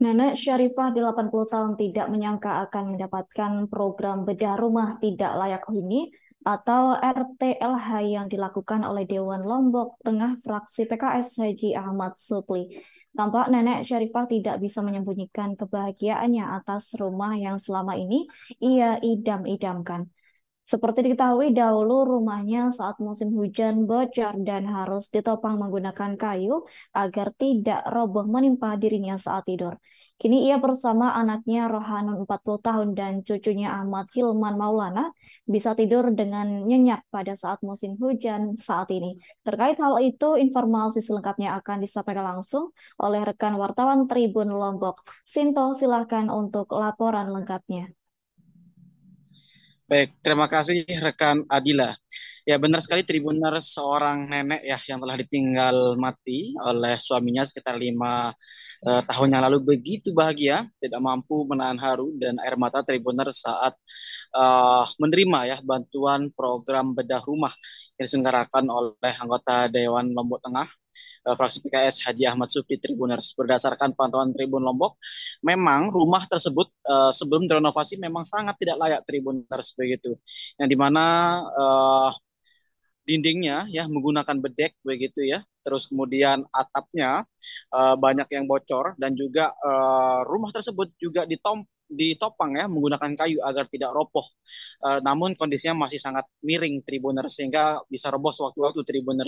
Nenek Syarifah 80 tahun tidak menyangka akan mendapatkan program bedah rumah tidak layak huni atau RTLH yang dilakukan oleh Dewan Lombok Tengah Fraksi PKS Haji Ahmad Supli. Tampak Nenek Syarifah tidak bisa menyembunyikan kebahagiaannya atas rumah yang selama ini ia idam-idamkan. Seperti diketahui dahulu rumahnya saat musim hujan bocor dan harus ditopang menggunakan kayu agar tidak roboh menimpa dirinya saat tidur. Kini ia bersama anaknya Rohanun 40 tahun dan cucunya Ahmad Hilman Maulana bisa tidur dengan nyenyak pada saat musim hujan saat ini. Terkait hal itu, informasi selengkapnya akan disampaikan langsung oleh rekan wartawan Tribun Lombok. Sinto, Silakan untuk laporan lengkapnya. Baik, terima kasih rekan Adila. Ya benar sekali Tribuner seorang nenek ya yang telah ditinggal mati oleh suaminya sekitar lima eh, tahun yang lalu begitu bahagia tidak mampu menahan haru dan air mata Tribuner saat eh, menerima ya bantuan program bedah rumah yang diselenggarakan oleh anggota Dewan Lombok Tengah uh, fraksi PKS Haji Ahmad Supri Tribuners. Berdasarkan pantauan Tribun Lombok, memang rumah tersebut uh, sebelum direnovasi memang sangat tidak layak Tribuners begitu. Yang dimana uh, eh, dindingnya ya menggunakan bedek begitu ya terus kemudian atapnya uh, banyak yang bocor dan juga uh, rumah tersebut juga ditomp ditopang ya menggunakan kayu agar tidak roboh. E, namun kondisinya masih sangat miring tribuner sehingga bisa roboh sewaktu-waktu tribuner.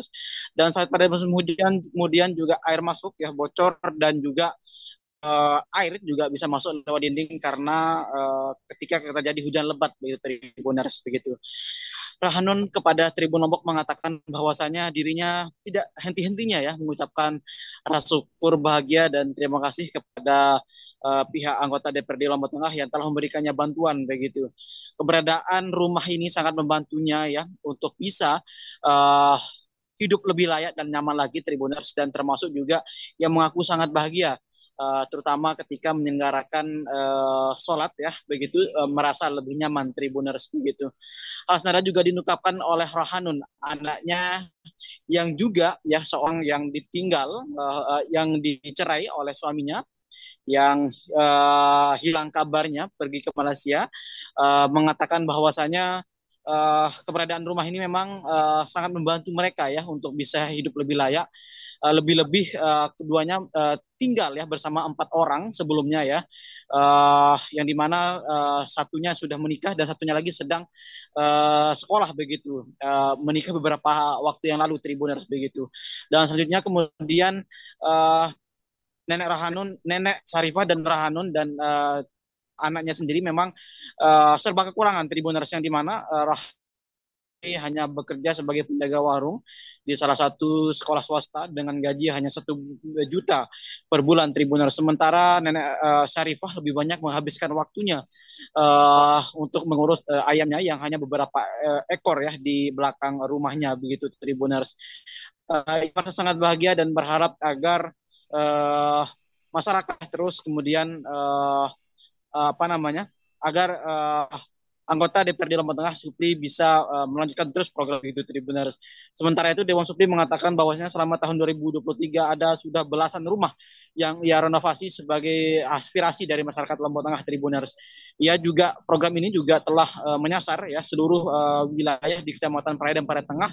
Dan saat pada musim hujan kemudian juga air masuk ya bocor dan juga uh, air juga bisa masuk lewat dinding karena uh, ketika terjadi hujan lebat begitu Tribuners begitu. Rahanun kepada Tribun Lombok mengatakan bahwasanya dirinya tidak henti-hentinya ya mengucapkan rasa syukur bahagia dan terima kasih kepada uh, pihak anggota DPRD Lombok Tengah yang telah memberikannya bantuan begitu. Keberadaan rumah ini sangat membantunya ya untuk bisa uh, hidup lebih layak dan nyaman lagi Tribuners dan termasuk juga yang mengaku sangat bahagia uh, terutama ketika menyelenggarakan uh, sholat ya begitu uh, merasa lebih nyaman tribuners begitu. Hal senada juga dinukapkan oleh Rohanun anaknya yang juga ya seorang yang ditinggal uh, uh, yang dicerai oleh suaminya yang uh, hilang kabarnya pergi ke Malaysia uh, mengatakan bahwasanya uh, keberadaan rumah ini memang uh, sangat membantu mereka ya untuk bisa hidup lebih layak. Eh, lebih-lebih uh, keduanya uh, tinggal ya bersama empat orang sebelumnya ya, uh, yang dimana uh, satunya sudah menikah dan satunya lagi sedang uh, sekolah begitu, uh, menikah beberapa waktu yang lalu Tribuners begitu. Dan selanjutnya kemudian uh, Nenek Rahanun, Nenek Sarifah dan Rahanun dan uh, anaknya sendiri memang uh, serba kekurangan Tribuners yang dimana uh, eh, Rah hanya bekerja sebagai penjaga warung di salah satu sekolah swasta dengan gaji hanya satu juta per bulan Tribuners sementara nenek uh, Syarifah lebih banyak menghabiskan waktunya uh, untuk mengurus uh, ayamnya yang hanya beberapa uh, ekor ya di belakang rumahnya begitu Tribuners uh, sangat bahagia dan berharap agar uh, masyarakat terus kemudian uh, Eh, apa namanya agar uh, anggota DPRD Lombok Tengah Supri bisa uh, melanjutkan terus program itu Tribuners. Sementara itu Dewan Supri mengatakan bahwasanya selama tahun 2023 ada sudah belasan rumah yang ia renovasi sebagai aspirasi dari masyarakat Lombok Tengah Tribuners. Ia juga program ini juga telah uh, menyasar ya seluruh uh, wilayah di Kecamatan Praia dan Praia Tengah.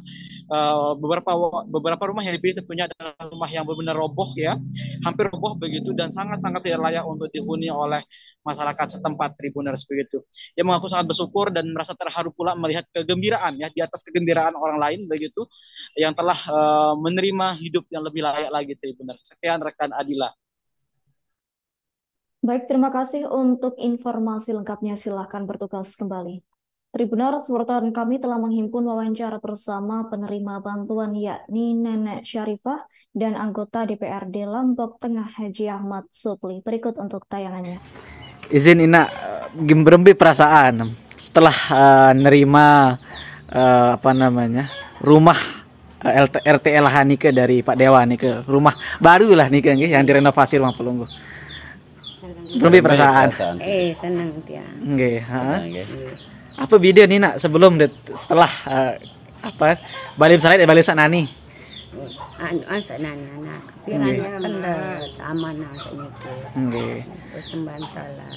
Uh, beberapa beberapa rumah yang dipilih tentunya adalah rumah yang benar-benar roboh ya, hampir roboh begitu dan sangat-sangat tidak layak untuk dihuni oleh masyarakat setempat Tribuners begitu. Ia mengaku sangat bersyukur dan merasa terharu pula melihat kegembiraan ya di atas kegembiraan orang lain begitu yang telah uh, menerima hidup yang lebih layak lagi Tribuners. Sekian rekan Adila. Baik, terima kasih untuk informasi lengkapnya. Silahkan bertugas kembali. Tribunal Sportan kami telah menghimpun wawancara bersama penerima bantuan yakni Nenek Syarifah dan anggota DPRD Lombok Tengah Haji Ahmad Supli. Berikut untuk tayangannya. Izin Ina, berembi perasaan setelah uh, nerima uh, apa namanya rumah uh, eh, RTL Hanike dari Pak Dewa nih ke rumah baru lah Nike yang direnovasi rumah pelunggu lebih perasaan. perasaan eh, senang tiang. Nggih, heeh. Iya. Apa beda nih nak sebelum det, setelah uh, apa balik salat eh balik sanani? Oh, anu ah, sana nana nak. Piranya kan aman asa niki. Nggih. Terus sembahan salat.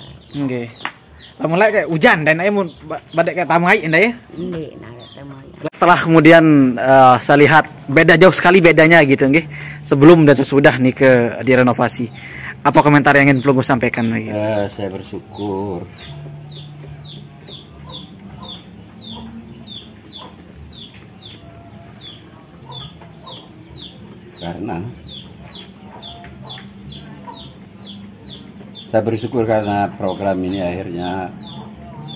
Lah mulai kayak hujan dan ayo badak kayak tamai indah ya? Nggih, nah tamai. Setelah kemudian uh, saya lihat beda jauh sekali bedanya gitu nggih. Sebelum dan sesudah nih ke direnovasi apa komentar yang ingin gue sampaikan lagi? Eh, saya bersyukur. Karena saya bersyukur karena program ini akhirnya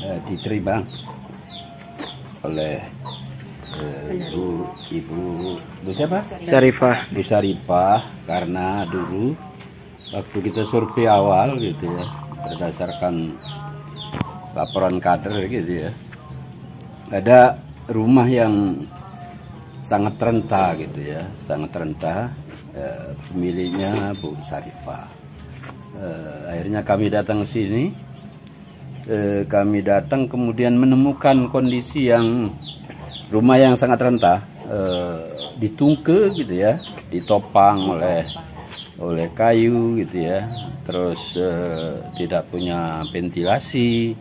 eh, diterima oleh ibu eh, ibu bu siapa? Syarifah. Bu karena dulu waktu kita survei awal gitu ya berdasarkan laporan kader gitu ya ada rumah yang sangat rentah gitu ya sangat rentah e, pemiliknya Bu Sarifah e, akhirnya kami datang ke sini e, kami datang kemudian menemukan kondisi yang rumah yang sangat rentah e, ditungke gitu ya ditopang oleh oleh kayu gitu ya terus eh, tidak punya ventilasi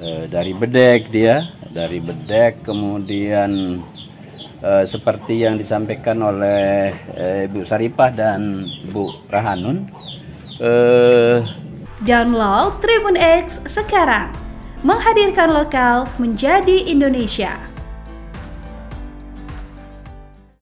eh, dari bedek dia dari bedek kemudian eh, seperti yang disampaikan oleh eh, Bu Saripah dan Bu Rahanun eh, download Tribun X sekarang menghadirkan lokal menjadi Indonesia